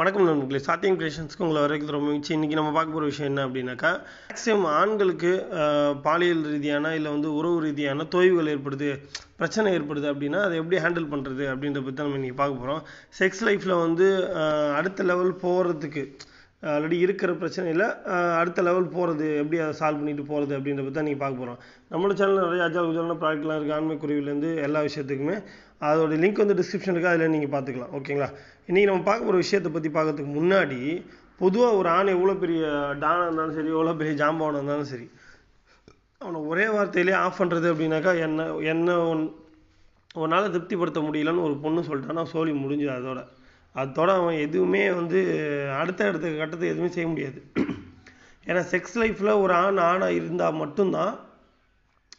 வணக்கம் நண்பர்களே சாத்தியம் கிரியேஷன்ஸ்க்கு உங்களை வரைக்கும் ரொம்ப மிச்சம் இன்றைக்கி நம்ம பார்க்க போகிற விஷயம் என்ன அப்படின்னாக்கா மேக்ஸிமம் ஆண்களுக்கு பாலியல் ரீதியான இல்லை வந்து உறவு ரீதியான தொய்வுகள் ஏற்படுது பிரச்சனை ஏற்படுது அப்படின்னா அதை எப்படி ஹேண்டில் பண்ணுறது அப்படின்ற பற்றி நம்ம இன்றைக்கி பார்க்க போகிறோம் செக்ஸ் லைஃப்பில் வந்து அடுத்த லெவல் போகிறதுக்கு ஆல்ரெடி இருக்கிற பிரச்சனையில் அடுத்த லெவல் போகிறது எப்படி அதை சால்வ் பண்ணிட்டு போகிறது அப்படின்றத பற்றி நீங்கள் பார்க்க போகிறோம் நம்மளோட சேனல் நிறைய அஜால் உஜான ப்ராடக்ட்லாம் இருக்குது ஆண்மை குருவிலேருந்து எல்லா விஷயத்துக்குமே அதோட லிங்க் வந்து டிஸ்கிரிப்ஷன் இருக்குது அதில் நீங்கள் பார்த்துக்கலாம் ஓகேங்களா இன்றைக்கி நம்ம பார்க்க போகிற விஷயத்தை பற்றி பார்க்கறதுக்கு முன்னாடி பொதுவாக ஒரு ஆணை எவ்வளோ பெரிய டானாக இருந்தாலும் சரி எவ்வளோ பெரிய ஜாம்பவனாக இருந்தாலும் சரி அவனை ஒரே வார்த்தையிலே ஆஃப் பண்ணுறது அப்படின்னாக்கா என்ன என்ன ஒன் உன்னால் திருப்திப்படுத்த முடியலன்னு ஒரு பொண்ணு சொல்லிட்டான்னா சோழி முடிஞ்சு அதோட அதோட அவன் எதுவுமே வந்து அடுத்த அடுத்த கட்டத்தை எதுவுமே செய்ய முடியாது ஏன்னா செக்ஸ் லைஃப்பில் ஒரு ஆண் ஆணாக இருந்தால் மட்டும்தான்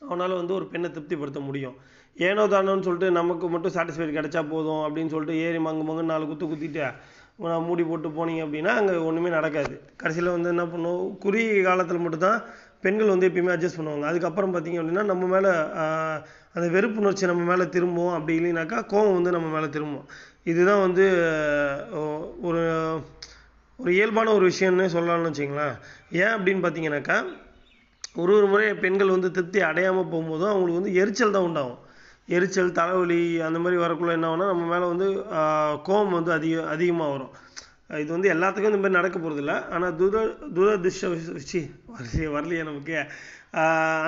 அவனால் வந்து ஒரு பெண்ணை திருப்திப்படுத்த முடியும் ஏனோ தானோன்னு சொல்லிட்டு நமக்கு மட்டும் சாட்டிஸ்ஃபைட் கிடைச்சா போதும் அப்படின்னு சொல்லிட்டு ஏறி மங்கு மங்கு நாலு குத்து குத்திட்டு மூடி போட்டு போனீங்க அப்படின்னா அங்கே ஒன்றுமே நடக்காது கடைசியில் வந்து என்ன பண்ணுவோம் குறுகிய காலத்தில் மட்டும்தான் பெண்கள் வந்து எப்பயுமே அட்ஜஸ்ட் பண்ணுவாங்க அதுக்கப்புறம் பார்த்தீங்க அப்படின்னா நம்ம மேலே அந்த வெறுப்புணர்ச்சி நம்ம மேலே திரும்பும் அப்படி இல்லைனாக்கா கோவம் வந்து நம்ம மேலே திரும்பும் இதுதான் வந்து ஒரு ஒரு இயல்பான ஒரு விஷயம்னு சொல்லலாம்னு வச்சிங்களேன் ஏன் அப்படின்னு பார்த்தீங்கன்னாக்கா ஒரு ஒரு முறை பெண்கள் வந்து திருப்தி அடையாமல் போகும்போதும் அவங்களுக்கு வந்து எரிச்சல் தான் உண்டாகும் எரிச்சல் தலைவலி அந்த மாதிரி வரக்குள்ளே என்ன ஆகும்னா நம்ம மேலே வந்து கோபம் வந்து அதிக அதிகமாக வரும் இது வந்து எல்லாத்துக்கும் இந்த மாதிரி நடக்க இல்லை ஆனால் துர திருஷ்ட வச்சு வரலையே வரலையே நமக்கு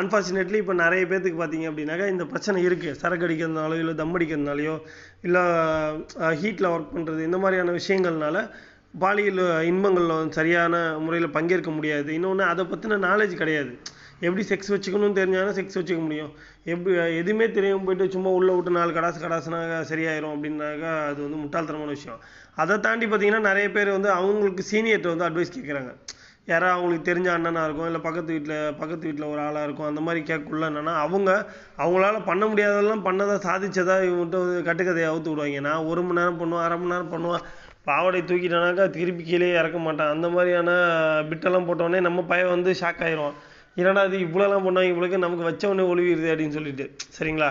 அன்ஃபார்ச்சுனேட்லி இப்போ நிறைய பேர்த்துக்கு பார்த்தீங்க அப்படின்னாக்க இந்த பிரச்சனை இருக்குது சரக்கு அடிக்கிறதுனாலோ இல்லை தம் அடிக்கிறதுனாலையோ இல்லை ஹீட்டில் ஒர்க் பண்ணுறது இந்த மாதிரியான விஷயங்கள்னால பாலியல் இன்பங்களில் சரியான முறையில் பங்கேற்க முடியாது இன்னொன்று அதை பற்றின நாலேஜ் கிடையாது எப்படி செக்ஸ் வச்சுக்கணும்னு தெரிஞ்சாலும் செக்ஸ் வச்சுக்க முடியும் எப்படி எதுவுமே தெரியாமல் போயிட்டு சும்மா உள்ளே விட்டு நாலு கடாசு கடாசுனாக சரியாயிரும் அப்படின்னாக்கா அது வந்து முட்டாள்தனமான விஷயம் அதை தாண்டி பார்த்தீங்கன்னா நிறைய பேர் வந்து அவங்களுக்கு சீனியர்கிட்ட வந்து அட்வைஸ் கேட்குறாங்க யாராவது அவங்களுக்கு தெரிஞ்ச அண்ணனாக இருக்கும் இல்லை பக்கத்து வீட்டில் பக்கத்து வீட்டில் ஒரு ஆளாக இருக்கும் அந்த மாதிரி கேட்குள்ள என்னென்னா அவங்க அவங்களால பண்ண முடியாததெல்லாம் பண்ணதாக சாதிச்சதாக இவங்ககிட்ட கட்டுக்கதையை அவுத்து விடுவாங்க நான் ஒரு மணி நேரம் பண்ணுவேன் அரை மணி நேரம் பண்ணுவேன் பாவாடை தூக்கிட்டானாக்கா திருப்பி கீழே இறக்க மாட்டான் அந்த மாதிரியான பிட்டெல்லாம் போட்டோடனே நம்ம பையன் வந்து ஷாக் ஆயிரும் என்னடா அது இவ்வளோலாம் பண்ணாங்க இவ்வளோக்கு நமக்கு வச்ச உடனே ஒழுவிடுது அப்படின்னு சொல்லிட்டு சரிங்களா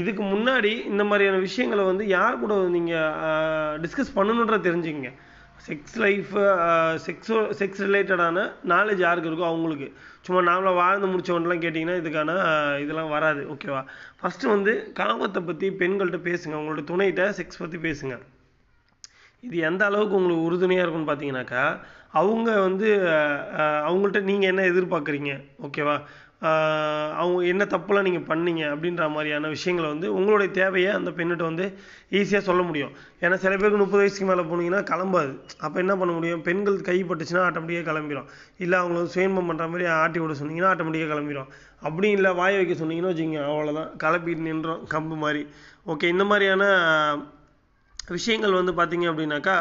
இதுக்கு முன்னாடி இந்த மாதிரியான விஷயங்களை வந்து யார் கூட நீங்கள் டிஸ்கஸ் பண்ணணுன்ற தெரிஞ்சுக்கங்க செக்ஸ் லைஃப் செக்ஸோ செக்ஸ் ரிலேட்டடான நாலேஜ் யாருக்கு இருக்கோ அவங்களுக்கு சும்மா நாமளாக வாழ்ந்து முடிச்சவன்லாம் கேட்டிங்கன்னா இதுக்கான இதெல்லாம் வராது ஓகேவா ஃபஸ்ட்டு வந்து காமத்தை பற்றி பெண்கள்கிட்ட பேசுங்க அவங்களோட துணைகிட்ட செக்ஸ் பற்றி பேசுங்க இது எந்த அளவுக்கு உங்களுக்கு உறுதுணையாக இருக்கும்னு பார்த்தீங்கன்னாக்கா அவங்க வந்து அவங்கள்ட்ட நீங்கள் என்ன எதிர்பார்க்குறீங்க ஓகேவா அவங்க என்ன தப்புலாம் நீங்கள் பண்ணீங்க அப்படின்ற மாதிரியான விஷயங்களை வந்து உங்களுடைய தேவையை அந்த பெண்ணிட்ட வந்து ஈஸியாக சொல்ல முடியும் ஏன்னா சில பேருக்கு முப்பது வயசுக்கு மேலே போனீங்கன்னா கிளம்பாது அப்போ என்ன பண்ண முடியும் பெண்கள் கைப்பட்டுச்சுன்னா ஆட்டோமேட்டிக்காக கிளம்பிடும் இல்லை அவங்கள வந்து சுயன்பம் பண்ணுற மாதிரி ஆட்டி விட சொன்னீங்கன்னா ஆட்டோமேட்டிக்காக கிளம்பிடும் அப்படி இல்லை வாய வைக்க சொன்னீங்கன்னா வச்சுக்கோங்க அவ்வளோதான் கிளப்பிட்டு நின்றோம் கம்பு மாதிரி ஓகே இந்த மாதிரியான விஷயங்கள் வந்து பார்த்தீங்க அப்படின்னாக்கா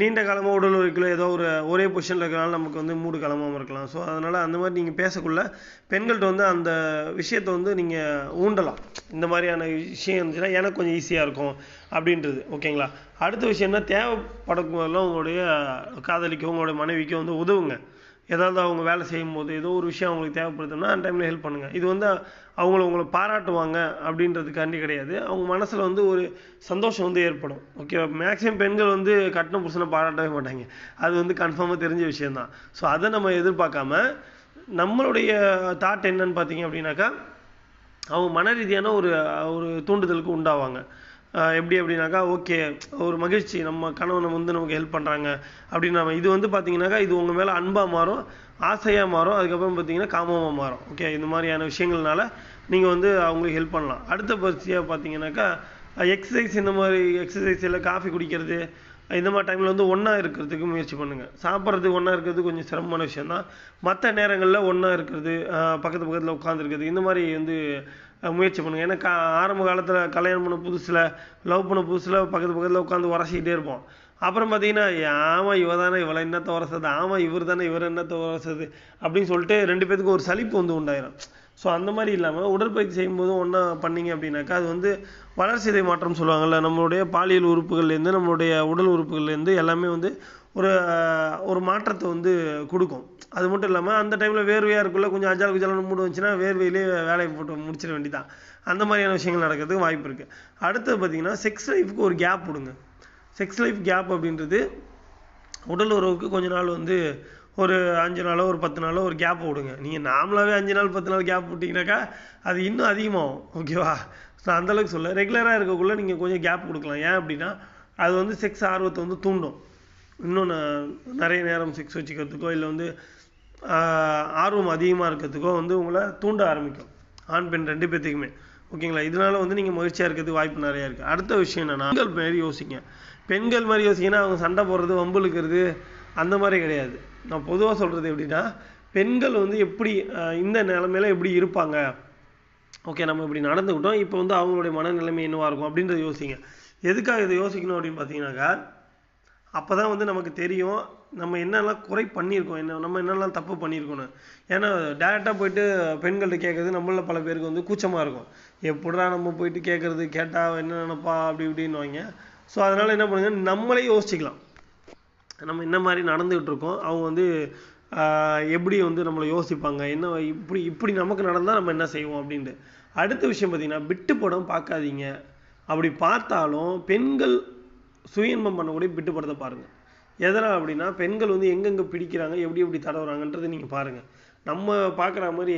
நீண்ட காலமாக உடல் உழைக்கல ஏதோ ஒரு ஒரே பொசிஷனில் இருக்கிறனால நமக்கு வந்து மூடு காலமாகவும் இருக்கலாம் ஸோ அதனால் அந்த மாதிரி நீங்கள் பேசக்குள்ள பெண்கள்கிட்ட வந்து அந்த விஷயத்தை வந்து நீங்கள் ஊண்டலாம் இந்த மாதிரியான விஷயம் இருந்துச்சுன்னா எனக்கு கொஞ்சம் ஈஸியாக இருக்கும் அப்படின்றது ஓகேங்களா அடுத்த விஷயம்னா தேவைப்படக்கும்போதெல்லாம் உங்களுடைய காதலிக்கோ உங்களுடைய மனைவிக்கோ வந்து உதவுங்க ஏதாவது அவங்க வேலை செய்யும்போது ஏதோ ஒரு விஷயம் அவங்களுக்கு தேவைப்படுதுன்னா அந்த டைமில் ஹெல்ப் பண்ணுங்கள் இது வந்து அவங்கள உங்களை பாராட்டுவாங்க அப்படின்றதுக்காண்டி கிடையாது அவங்க மனசில் வந்து ஒரு சந்தோஷம் வந்து ஏற்படும் ஓகேவா மேக்ஸிமம் பெண்கள் வந்து கட்டின புருஷனை பாராட்டவே மாட்டாங்க அது வந்து கன்ஃபார்மாக தெரிஞ்ச விஷயந்தான் ஸோ அதை நம்ம எதிர்பார்க்காம நம்மளுடைய தாட் என்னன்னு பார்த்தீங்க அப்படின்னாக்கா அவங்க மன ரீதியான ஒரு ஒரு தூண்டுதலுக்கு உண்டாவாங்க எப்படி அப்படின்னாக்கா ஓகே ஒரு மகிழ்ச்சி நம்ம கணவனை வந்து நமக்கு ஹெல்ப் பண்ணுறாங்க அப்படின்னு இது வந்து பார்த்தீங்கன்னாக்கா இது உங்கள் மேலே அன்பாக மாறும் ஆசையாக மாறும் அதுக்கப்புறம் பார்த்தீங்கன்னா காமமாக மாறும் ஓகே இந்த மாதிரியான விஷயங்கள்னால நீங்கள் வந்து அவங்களுக்கு ஹெல்ப் பண்ணலாம் அடுத்த பரிசையாக பார்த்தீங்கன்னாக்கா எக்ஸசைஸ் இந்த மாதிரி எக்ஸசைஸ் இல்லை காஃபி குடிக்கிறது இந்த மாதிரி டைமில் வந்து ஒன்றா இருக்கிறதுக்கு முயற்சி பண்ணுங்கள் சாப்பிட்றது ஒன்றா இருக்கிறது கொஞ்சம் சிரமமான விஷயந்தான் மற்ற நேரங்களில் ஒன்றா இருக்கிறது பக்கத்து பக்கத்தில் உட்காந்துருக்கிறது இந்த மாதிரி வந்து முயற்சி பண்ணுங்கள் ஏன்னா கா ஆரம்ப காலத்தில் கல்யாணம் பண்ண புதுசில் லவ் பண்ண புதுசில் பக்கத்து பக்கத்தில் உட்காந்து உரசிக்கிட்டே இருப்போம் அப்புறம் பார்த்தீங்கன்னா ஆமாம் இவ தானே இவளை என்னத்தை உரசது ஆமாம் இவர் தானே இவர் என்னத்தை உரசது அப்படின்னு சொல்லிட்டு ரெண்டு பேத்துக்கும் ஒரு சலிப்பு வந்து உண்டாயிரும் ஸோ அந்த மாதிரி இல்லாமல் உடற்பயிற்சி செய்யும்போது ஒன்றா பண்ணிங்க அப்படின்னாக்கா அது வந்து வளர்சிதை மாற்றம் சொல்லுவாங்கள்ல நம்மளுடைய பாலியல் உறுப்புகள்லேருந்து நம்மளுடைய உடல் உறுப்புகள்லேருந்து எல்லாமே வந்து ஒரு ஒரு மாற்றத்தை வந்து கொடுக்கும் அது மட்டும் இல்லாமல் அந்த டைமில் வேர்வையாக இருக்குள்ள கொஞ்சம் அஜால் குஜாலன்னு மூடு வந்துச்சுன்னா வேர்வையிலே வேலையை போட்டு முடிச்சிட வேண்டிதான் அந்த மாதிரியான விஷயங்கள் நடக்கிறதுக்கு வாய்ப்பு இருக்குது அடுத்தது பார்த்திங்கன்னா செக்ஸ் லைஃப்க்கு ஒரு கேப் கொடுங்க செக்ஸ் லைஃப் கேப் அப்படின்றது உடல் உறவுக்கு கொஞ்ச நாள் வந்து ஒரு அஞ்சு நாளோ ஒரு பத்து நாளோ ஒரு கேப் விடுங்க நீங்கள் நாமளாவே அஞ்சு நாள் பத்து நாள் கேப் விட்டிங்கனாக்கா அது இன்னும் அதிகமாகும் ஓகேவா அந்த அந்தளவுக்கு சொல்ல ரெகுலராக இருக்கக்குள்ளே நீங்கள் கொஞ்சம் கேப் கொடுக்கலாம் ஏன் அப்படின்னா அது வந்து செக்ஸ் ஆர்வத்தை வந்து தூண்டும் இன்னும் நிறைய நேரம் செக்ஸ் வச்சுக்கிறதுக்கோ இல்லை வந்து ஆர்வம் அதிகமாக இருக்கிறதுக்கோ வந்து உங்களை தூண்ட ஆரம்பிக்கும் ஆண் பெண் ரெண்டு பேர்த்துக்குமே ஓகேங்களா இதனால வந்து நீங்கள் மகிழ்ச்சியாக இருக்கிறதுக்கு வாய்ப்பு நிறையா இருக்குது அடுத்த விஷயம் என்னென்னா பெண்கள் மாதிரி யோசிங்க பெண்கள் மாதிரி யோசிங்கன்னா அவங்க சண்டை போடுறது வம்பு இழுக்கிறது அந்த மாதிரி கிடையாது நான் பொதுவாக சொல்கிறது எப்படின்னா பெண்கள் வந்து எப்படி இந்த நிலமையில எப்படி இருப்பாங்க ஓகே நம்ம இப்படி நடந்துக்கிட்டோம் இப்போ வந்து அவங்களுடைய மனநிலைமை என்னவாக இருக்கும் அப்படின்றத யோசிங்க எதுக்காக இதை யோசிக்கணும் அப்படின்னு பார்த்தீங்கன்னாக்கா அப்போ தான் வந்து நமக்கு தெரியும் நம்ம என்னெல்லாம் குறை பண்ணியிருக்கோம் என்ன நம்ம என்னெல்லாம் தப்பு பண்ணியிருக்கோன்னு ஏன்னா டேரெக்டாக போயிட்டு பெண்கள்கிட்ட கேட்குறது நம்மள பல பேருக்கு வந்து கூச்சமாக இருக்கும் எப்படா நம்ம போயிட்டு கேட்குறது கேட்டால் என்ன நினப்பா அப்படி இப்படின்னு வாங்க ஸோ அதனால் என்ன பண்ணுங்க நம்மளே யோசிச்சுக்கலாம் நம்ம என்ன மாதிரி நடந்துகிட்டு இருக்கோம் அவங்க வந்து எப்படி வந்து நம்மளை யோசிப்பாங்க என்ன இப்படி இப்படி நமக்கு நடந்தால் நம்ம என்ன செய்வோம் அப்படின்ட்டு அடுத்த விஷயம் பார்த்தீங்கன்னா விட்டு படம் பார்க்காதீங்க அப்படி பார்த்தாலும் பெண்கள் சுயன்பம் பண்ணக்கூடிய விட்டு படத்தை பாருங்கள் எதனால் அப்படின்னா பெண்கள் வந்து எங்கெங்கே பிடிக்கிறாங்க எப்படி எப்படி தடவுறாங்கன்றதை நீங்கள் பாருங்கள் நம்ம பார்க்குற மாதிரி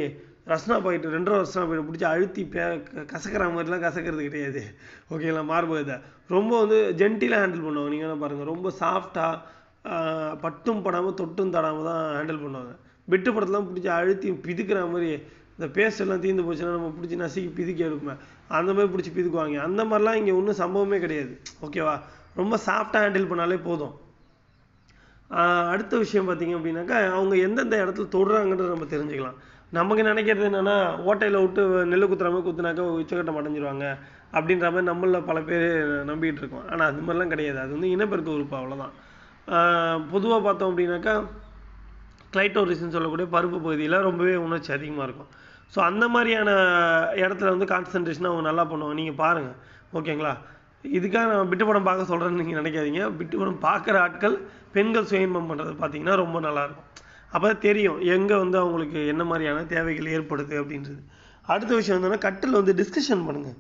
ரசனா பாக்கெட் ரெண்டரை ரஸ்னா பாக்கெட் பிடிச்சி அழுத்தி பே கசக்கிற மாதிரிலாம் கசக்கிறது கிடையாது ஓகேங்களா மார்பகத்தை ரொம்ப வந்து ஜென்டிலாக ஹேண்டில் பண்ணுவாங்க நீங்கள் வேணால் பாருங்கள் ரொம்ப சாஃப்டாக பட்டும் படாமல் தொட்டும் தடாமல் தான் ஹேண்டில் பண்ணுவாங்க பெட்டு படத்தெலாம் பிடிச்சி அழுத்தி பிதுக்கிற மாதிரி இந்த பேஸ்டெல்லாம் தீர்ந்து போச்சுன்னா நம்ம பிடிச்சி நசுக்கி பிதுக்கி எடுப்போமே அந்த மாதிரி பிடிச்சி பிதுக்குவாங்க அந்த மாதிரிலாம் இங்கே ஒன்றும் சம்பவமே கிடையாது ஓகேவா ரொம்ப சாஃப்டாக ஹேண்டில் பண்ணாலே போதும் அடுத்த விஷயம் பார்த்தீங்க அப்படின்னாக்கா அவங்க எந்தெந்த இடத்துல தொடுறாங்கன்றத நம்ம தெரிஞ்சுக்கலாம் நமக்கு நினைக்கிறது என்னென்னா ஓட்டையில் விட்டு நெல் குத்துற மாதிரி குத்துனாக்கா உச்சக்கட்டம் அடைஞ்சிருவாங்க அப்படின்ற மாதிரி நம்மளில் பல பேர் நம்பிக்கிட்டு இருக்கோம் ஆனால் அது மாதிரிலாம் கிடையாது அது வந்து இனப்பெருக்க உறுப்பு அவ்வளோதான் பொதுவாக பார்த்தோம் அப்படின்னாக்கா கிளைட்டோரிஸ்ன்னு சொல்லக்கூடிய பருப்பு பகுதியில் ரொம்பவே உணர்ச்சி அதிகமாக இருக்கும் ஸோ அந்த மாதிரியான இடத்துல வந்து கான்சன்ட்ரேஷன் அவங்க நல்லா பண்ணுவாங்க நீங்கள் பாருங்கள் ஓகேங்களா இதுக்காக நான் பிட்டு படம் பார்க்க சொல்கிறேன்னு நீங்கள் நினைக்காதீங்க பிட்டு படம் பார்க்குற ஆட்கள் பெண்கள் சுயம்பம் பண்ணுறது பார்த்தீங்கன்னா ரொம்ப நல்லாயிருக்கும் அப்போ தெரியும் எங்கே வந்து அவங்களுக்கு என்ன மாதிரியான தேவைகள் ஏற்படுது அப்படின்றது அடுத்த விஷயம் என்னென்னா கட்டில் வந்து டிஸ்கஷன் பண்ணுங்கள்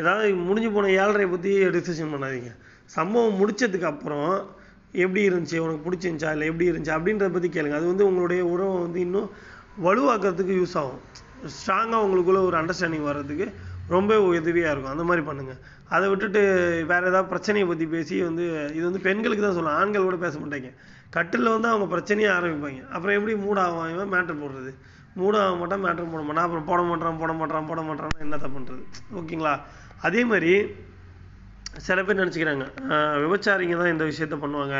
ஏதாவது முடிஞ்சு போன ஏழரை பற்றி டிஸ்கஷன் பண்ணாதீங்க சம்பவம் அப்புறம் எப்படி இருந்துச்சு உனக்கு பிடிச்சிருந்துச்சா இல்லை எப்படி இருந்துச்சு அப்படின்றத பற்றி கேளுங்க அது வந்து உங்களுடைய உறவை வந்து இன்னும் வலுவாக்குறதுக்கு யூஸ் ஆகும் ஸ்ட்ராங்காக உங்களுக்குள்ளே ஒரு அண்டர்ஸ்டாண்டிங் வர்றதுக்கு ரொம்ப உதவியாக இருக்கும் அந்த மாதிரி பண்ணுங்கள் அதை விட்டுட்டு வேறு ஏதாவது பிரச்சனையை பற்றி பேசி வந்து இது வந்து பெண்களுக்கு தான் சொல்லலாம் ஆண்கள் கூட பேச மாட்டாங்க கட்டில் வந்து அவங்க பிரச்சனையே ஆரம்பிப்பாங்க அப்புறம் எப்படி மூடாக மேட்ரு போடுறது மூடாக மாட்டான் மேட்ரு போட மாட்டான் அப்புறம் போட மாட்டான் போட மாட்டான் போட மாட்டான் என்னத்தை பண்ணுறது ஓகேங்களா அதே மாதிரி சில பேர் நினச்சிக்கிறாங்க விபச்சாரிங்க தான் இந்த விஷயத்த பண்ணுவாங்க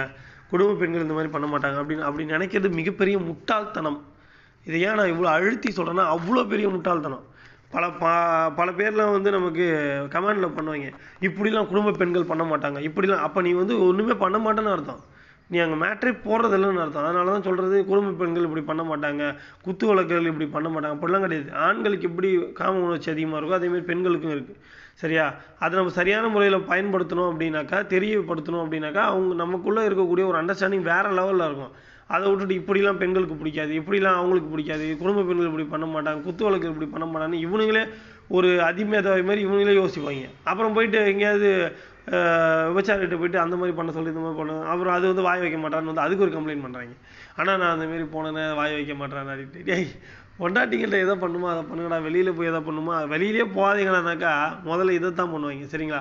குடும்ப பெண்கள் இந்த மாதிரி பண்ண மாட்டாங்க அப்படின்னு அப்படி நினைக்கிறது மிகப்பெரிய முட்டாள்தனம் இதை ஏன் நான் இவ்வளோ அழுத்தி சொல்கிறேன்னா அவ்வளோ பெரிய முட்டாள்தனம் பல பா பல பேர்லாம் வந்து நமக்கு கமெண்டில் பண்ணுவாங்க இப்படிலாம் குடும்ப பெண்கள் பண்ண மாட்டாங்க இப்படிலாம் அப்போ நீ வந்து ஒன்றுமே பண்ண மாட்டேன்னு அர்த்தம் நீ அங்கே மேட்ரே போடுறது இல்லைன்னு அர்த்தம் அதனால தான் சொல்கிறது குடும்ப பெண்கள் இப்படி பண்ண மாட்டாங்க குத்து வழக்குகள் இப்படி பண்ண மாட்டாங்க அப்படிலாம் கிடையாது ஆண்களுக்கு எப்படி காம உணர்ச்சி அதிகமாக இருக்கோ அதேமாதிரி பெண்களுக்கும் இருக்குது சரியா அதை நம்ம சரியான முறையில் பயன்படுத்தணும் அப்படின்னாக்கா தெரியப்படுத்தணும் அப்படின்னாக்கா அவங்க நமக்குள்ளே இருக்கக்கூடிய ஒரு அண்டர்ஸ்டாண்டிங் வேறு லெவலில் இருக்கும் அதை விட்டுட்டு இப்படிலாம் பெண்களுக்கு பிடிக்காது இப்படிலாம் அவங்களுக்கு பிடிக்காது குடும்ப பெண்கள் இப்படி பண்ண மாட்டாங்க குத்து வழக்கு இப்படி பண்ண மாட்டாங்கன்னு இவனுங்களே ஒரு அதிமேதாவை மாதிரி இவனுங்களே யோசிப்பாங்க அப்புறம் போயிட்டு எங்கேயாவது விபச்சாரிகிட்ட போயிட்டு அந்த மாதிரி பண்ண சொல்லி இந்த மாதிரி பண்ண அப்புறம் அது வந்து வாய் வைக்க மாட்டான்னு வந்து அதுக்கு ஒரு கம்ப்ளைண்ட் பண்ணுறாங்க ஆனால் நான் அந்தமாரி போனேன்னு வாய் வைக்க மாட்டேன் அப்படின்ட்டு பொண்டாட்டிங்கள்ட்ட எதை பண்ணுமோ அதை பண்ணுங்கடா வெளியில் போய் எதை பண்ணுமோ வெளியிலே போகாதீங்களானாக்கா முதல்ல இதை தான் பண்ணுவாங்க சரிங்களா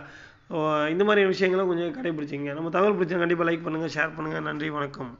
இந்த மாதிரி விஷயங்களை கொஞ்சம் கடைபிடிச்சிங்க நம்ம தகவல் பிடிச்சா கண்டிப்பாக லைக் பண்ணுங்கள் ஷேர் பண்ணுங்கள் நன்றி வணக்கம்